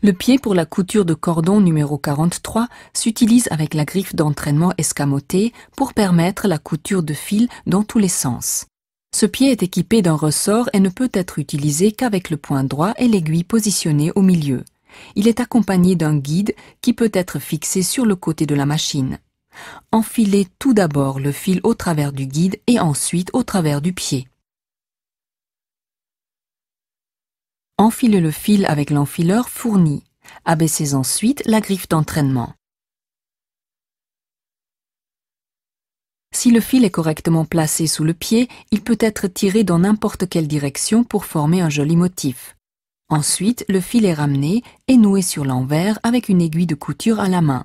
Le pied pour la couture de cordon numéro 43 s'utilise avec la griffe d'entraînement escamotée pour permettre la couture de fil dans tous les sens. Ce pied est équipé d'un ressort et ne peut être utilisé qu'avec le point droit et l'aiguille positionnée au milieu. Il est accompagné d'un guide qui peut être fixé sur le côté de la machine. Enfilez tout d'abord le fil au travers du guide et ensuite au travers du pied. Enfilez le fil avec l'enfileur fourni. Abaissez ensuite la griffe d'entraînement. Si le fil est correctement placé sous le pied, il peut être tiré dans n'importe quelle direction pour former un joli motif. Ensuite, le fil est ramené et noué sur l'envers avec une aiguille de couture à la main.